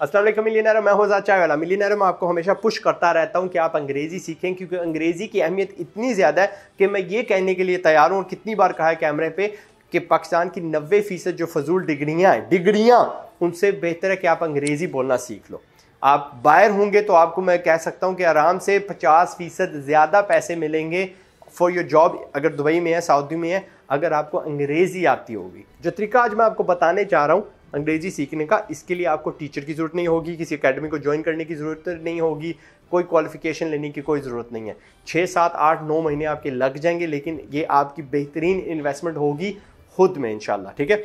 Aslam millionaire मैं हूँ चाय वाला मिलीनर में आपको हमेशा पुश करता रहता हूँ कि आप अंग्रेज़ी सीखें क्योंकि अंग्रेज़ी की अहमियत इतनी ज़्यादा है कि मैं ये कहने के लिए तैयार हूँ और कितनी बार कहा है कैमरे पे कि पाकिस्तान की नबे फ़ीसद जो फजूल डिग्रियाँ हैं डिग्रियाँ उनसे बेहतर है कि आप अंग्रेज़ी बोलना सीख लो आप बाहर होंगे तो आपको मैं कह सकता हूँ कि आराम से पचास फ़ीसद ज़्यादा पैसे मिलेंगे फॉर योर जॉब अगर दुबई में है सऊदी में है अगर आपको अंग्रेज़ी आती होगी जो तरीका आज मैं आपको बताने चाह रहा हूँ अंग्रेजी सीखने का इसके लिए आपको टीचर की ज़रूरत नहीं होगी किसी अकेडमी को ज्वाइन करने की ज़रूरत नहीं होगी कोई क्वालिफिकेशन लेने की कोई ज़रूरत नहीं है छः सात आठ नौ महीने आपके लग जाएंगे लेकिन ये आपकी बेहतरीन इन्वेस्टमेंट होगी खुद में इन ठीक है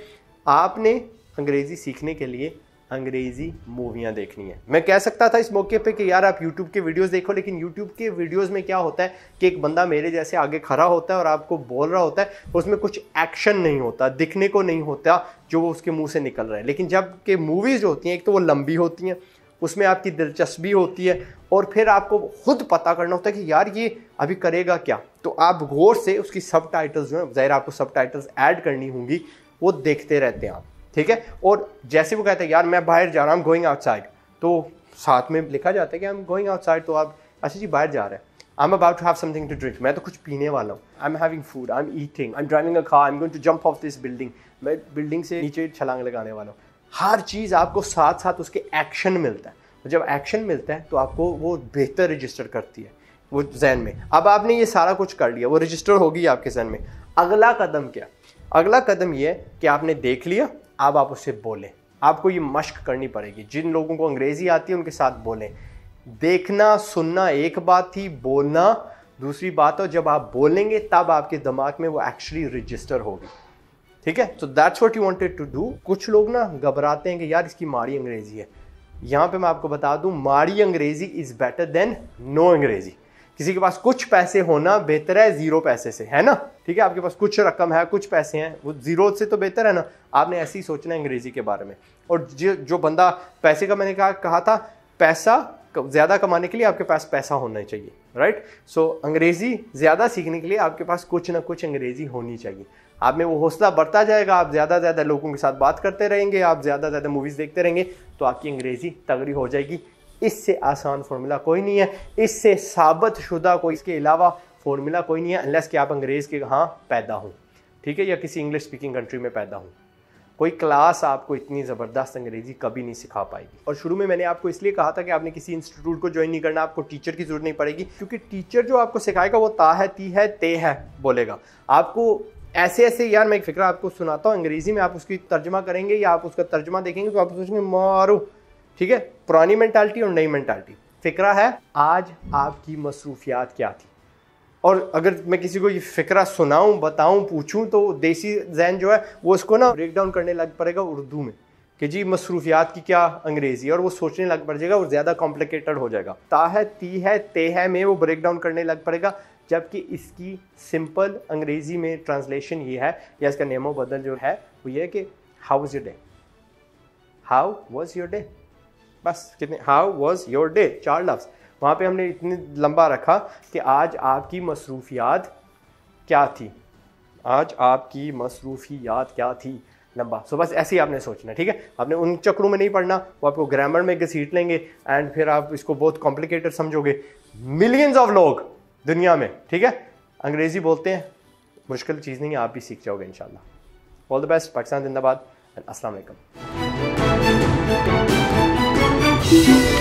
आपने अंग्रेज़ी सीखने के लिए अंग्रेजी मूवियाँ देखनी है मैं कह सकता था इस मौके पे कि यार आप यूट्यूब के वीडियोस देखो लेकिन यूट्यूब के वीडियोस में क्या होता है कि एक बंदा मेरे जैसे आगे खड़ा होता है और आपको बोल रहा होता है उसमें कुछ एक्शन नहीं होता दिखने को नहीं होता जो वो उसके मुँह से निकल रहा है लेकिन जबकि मूवीज़ जो होती हैं एक तो वो लंबी होती हैं उसमें आपकी दिलचस्पी होती है और फिर आपको खुद पता करना होता है कि यार ये अभी करेगा क्या तो आप गौर से उसकी सब टाइटल्स जो है ज़ाहिर आपको सब टाइटल्स ऐड करनी होंगी वो देखते रहते हैं आप ठीक है और जैसे वो कहते हैं यार मैं बाहर जा रहा हूँ गोइंग आउटसाइड तो साथ में लिखा जाता है कि आई एम गोइंग आउटसाइड तो आप अच्छा जी बाहर जा रहे हैं I am about to have something to drink मैं तो कुछ पीने वाला हूँ I am having food I am eating I am driving a car I am going to jump off this building मैं बिल्डिंग से नीचे छलांग लगाने वाला हूँ हर चीज़ आपको साथ साथ उसके एक्शन मिलता है तो जब एक्शन मिलता है तो आपको वो बेहतर रजिस्टर करती है वो जहन में अब आपने ये सारा कुछ कर लिया वो रजिस्टर होगी आपके जहन में अगला कदम क्या अगला कदम ये है कि आपने देख लिया अब आप उससे बोलें आपको ये मश्क करनी पड़ेगी जिन लोगों को अंग्रेज़ी आती है उनके साथ बोलें देखना सुनना एक बात थी बोलना दूसरी बात और जब आप बोलेंगे तब आपके दिमाग में वो एक्चुअली रजिस्टर होगी ठीक है so that's what you wanted to do कुछ लोग ना घबराते हैं कि यार इसकी माड़ी अंग्रेज़ी है यहाँ पे मैं आपको बता दूँ माड़ी अंग्रेज़ी इज़ बेटर देन नो अंग्रेज़ी किसी के पास कुछ पैसे होना बेहतर है ज़ीरो पैसे से है ना ठीक है आपके पास कुछ रकम है कुछ पैसे हैं वो ज़ीरो से तो बेहतर है ना आपने ऐसे ही सोचना है अंग्रेज़ी के बारे में और जो जो बंदा पैसे का मैंने कहा कहा था पैसा ज़्यादा कमाने के लिए आपके पास पैसा होना चाहिए राइट सो अंग्रेज़ी ज़्यादा सीखने के लिए आपके पास कुछ ना कुछ अंग्रेज़ी होनी चाहिए आप में वो हौसला बढ़ता जाएगा आप ज़्यादा ज़्यादा लोगों के साथ बात करते रहेंगे आप ज़्यादा ज़्यादा मूवीज़ देखते रहेंगे तो आपकी अंग्रेज़ी तगड़ी हो जाएगी इससे आसान फार्मूला कोई नहीं है इससे साबित शुदा कोई इसके अलावा फार्मूला कोई नहीं है अनलेस कि आप अंग्रेज़ के यहाँ पैदा हों ठीक है या किसी इंग्लिश स्पीकिंग कंट्री में पैदा हों कोई क्लास आपको इतनी ज़बरदस्त अंग्रेज़ी कभी नहीं सिखा पाएगी और शुरू में मैंने आपको इसलिए कहा था कि आपने किसी इंस्टीट्यूट को ज्वाइन नहीं करना आपको टीचर की ज़रूरत नहीं पड़ेगी क्योंकि टीचर जो आपको सिखाएगा वो ता है ती है ते है बोलेगा आपको ऐसे ऐसे यार मैं एक फिक्र आपको सुनाता हूँ अंग्रेज़ी में आप उसकी तर्जमा करेंगे या आप उसका तर्जमा देखेंगे तो आप सोचेंगे मारो ठीक है पुरानी मैंटालिटी और नई मैंटालिटी फ़िक्रा है आज आपकी मसरूफियात क्या थी और अगर मैं किसी को ये फ़िक्रा सुनाऊँ बताऊँ पूछूँ तो देसी जहन जो है वो इसको ना ब्रेक डाउन करने लग पड़ेगा उर्दू में कि जी मसरूफियात की क्या अंग्रेज़ी और वो सोचने लग पड़ जाएगा और ज़्यादा कॉम्प्लिकेटेड हो जाएगा ता है ती है ते है में वो ब्रेक डाउन करने लग पड़ेगा जबकि इसकी सिंपल अंग्रेज़ी में ट्रांसलेशन ये है या इसका नेमो बदल जो है वो ये कि how is your day how was your day बस कितने हाउ वॉज योर डे चार लफ्ज़ वहाँ पे हमने इतने लंबा रखा कि आज आपकी मसरूफियात क्या थी आज आपकी मसरूफियात क्या थी लंबा सो so बस ऐसे ही आपने सोचना ठीक है आपने उन चक्रों में नहीं पढ़ना वो आपको ग्रामर में घसीट लेंगे एंड फिर आप इसको बहुत कॉम्प्लिकेटेड समझोगे मिलियंस ऑफ लोग दुनिया में ठीक है अंग्रेज़ी बोलते हैं मुश्किल चीज़ नहीं है आप भी सीख जाओगे इन ऑल द बेस्ट पाकिस्तान जिंदाबाद एंड असलम Thank you.